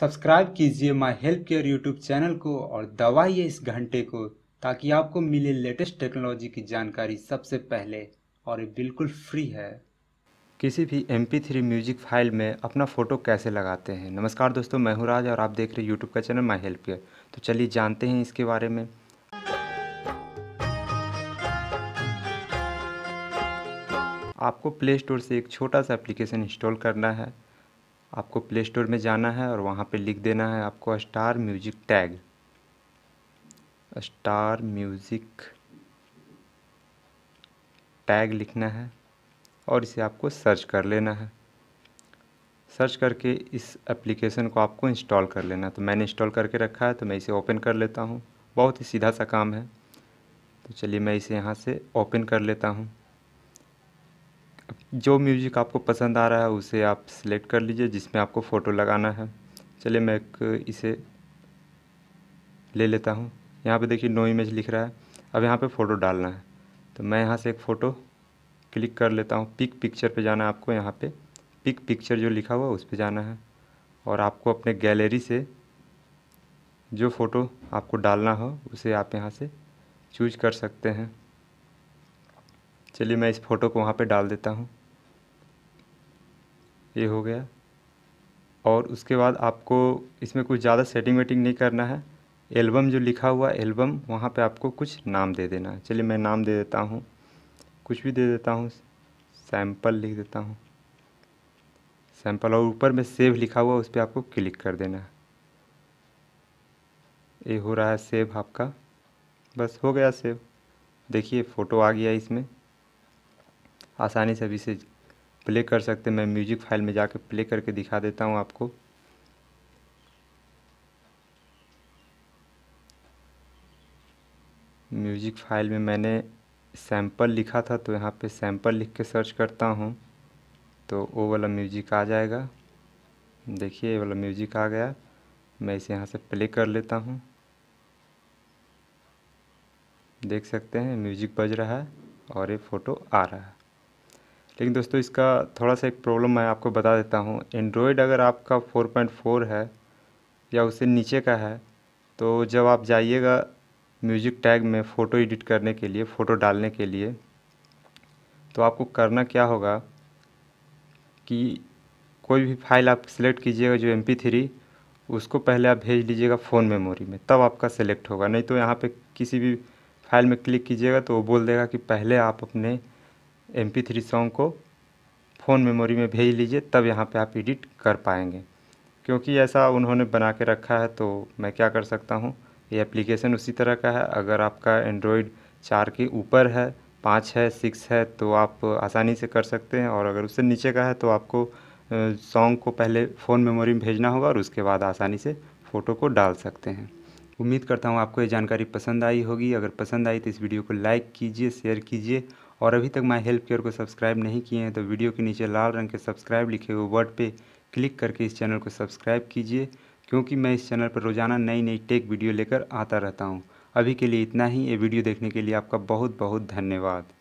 subscribe कीजिए my help care YouTube channel को और दबाइए इस घंटे को ताकि आपको मिले लेटेस्ट टेक्नोलॉजी की जानकारी सबसे पहले और ये बिल्कुल फ्री है किसी भी M P three music file में अपना फ़ोटो कैसे लगाते हैं नमस्कार दोस्तों मैं हूँ राज और आप देख रहे हैं यूट्यूब का चैनल माई हेल्प केयर तो चलिए जानते हैं इसके बारे में आपको प्ले स्टोर से एक छोटा सा एप्लीकेशन इंस्टॉल करना है आपको प्ले स्टोर में जाना है और वहाँ पे लिख देना है आपको star music tag star music tag लिखना है और इसे आपको सर्च कर लेना है सर्च करके इस एप्लीकेशन को आपको इंस्टॉल कर लेना है तो मैंने इंस्टॉल करके रखा है तो मैं इसे ओपन कर लेता हूँ बहुत ही सीधा सा काम है तो चलिए मैं इसे यहाँ से ओपन कर लेता हूँ जो म्यूज़िक आपको पसंद आ रहा है उसे आप सिलेक्ट कर लीजिए जिसमें आपको फ़ोटो लगाना है चलिए मैं एक इसे ले लेता हूँ यहाँ पे देखिए नो इमेज लिख रहा है अब यहाँ पे फ़ोटो डालना है तो मैं यहाँ से एक फ़ोटो क्लिक कर लेता हूँ पिक पिक्चर पे जाना है आपको यहाँ पे पिक पिक्चर जो लिखा हुआ है उस पर जाना है और आपको अपने गैलरी से जो फ़ोटो आपको डालना हो उसे आप यहाँ से चूज कर सकते हैं चलिए मैं इस फ़ोटो को वहाँ पे डाल देता हूँ ये हो गया और उसके बाद आपको इसमें कुछ ज़्यादा सेटिंग वेटिंग नहीं करना है एल्बम जो लिखा हुआ एल्बम वहाँ पे आपको कुछ नाम दे देना है चलिए मैं नाम दे देता हूँ कुछ भी दे देता हूँ सैम्पल लिख देता हूँ सैम्पल और ऊपर में सेव लिखा हुआ उस पर आपको क्लिक कर देना है ये हो रहा है सेव आपका बस हो गया सेव देखिए फ़ोटो आ गया इसमें आसानी से अभी से प्ले कर सकते हैं मैं म्यूजिक फाइल में जाकर प्ले करके दिखा देता हूँ आपको म्यूजिक फाइल में मैंने सैम्पल लिखा था तो यहाँ पे सैम्पल लिख के सर्च करता हूँ तो वो वाला म्यूजिक आ जाएगा देखिए ये वाला म्यूजिक आ गया मैं इसे यहाँ से प्ले कर लेता हूँ देख सकते हैं म्यूजिक बज रहा है और ये फ़ोटो आ रहा है लेकिन दोस्तों इसका थोड़ा सा एक प्रॉब्लम मैं आपको बता देता हूँ एंड्रॉयड अगर आपका 4.4 है या उससे नीचे का है तो जब आप जाइएगा म्यूज़िक टैग में फ़ोटो एडिट करने के लिए फ़ोटो डालने के लिए तो आपको करना क्या होगा कि कोई भी फाइल आप सिलेक्ट कीजिएगा जो एम थ्री उसको पहले आप भेज लीजिएगा फ़ोन मेमोरी में तब आपका सेलेक्ट होगा नहीं तो यहाँ पे किसी भी फाइल में क्लिक कीजिएगा तो वो बोल देगा कि पहले आप अपने एम थ्री सॉन्ग को फ़ोन मेमोरी में भेज लीजिए तब यहाँ पे आप एडिट कर पाएंगे क्योंकि ऐसा उन्होंने बना के रखा है तो मैं क्या कर सकता हूँ ये एप्लीकेशन उसी तरह का है अगर आपका एंड्रॉयड चार के ऊपर है पाँच है सिक्स है तो आप आसानी से कर सकते हैं और अगर उससे नीचे का है तो आपको सॉन्ग को पहले फ़ोन मेमोरी में भेजना होगा और उसके बाद आसानी से फ़ोटो को डाल सकते हैं उम्मीद करता हूँ आपको ये जानकारी पसंद आई होगी अगर पसंद आई तो इस वीडियो को लाइक कीजिए शेयर कीजिए और अभी तक माई हेल्प केयर को सब्सक्राइब नहीं किए हैं तो वीडियो के नीचे लाल रंग के सब्सक्राइब लिखे हुए वर्ड पे क्लिक करके इस चैनल को सब्सक्राइब कीजिए क्योंकि मैं इस चैनल पर रोज़ाना नई नई टेक वीडियो लेकर आता रहता हूँ अभी के लिए इतना ही ये वीडियो देखने के लिए आपका बहुत बहुत धन्यवाद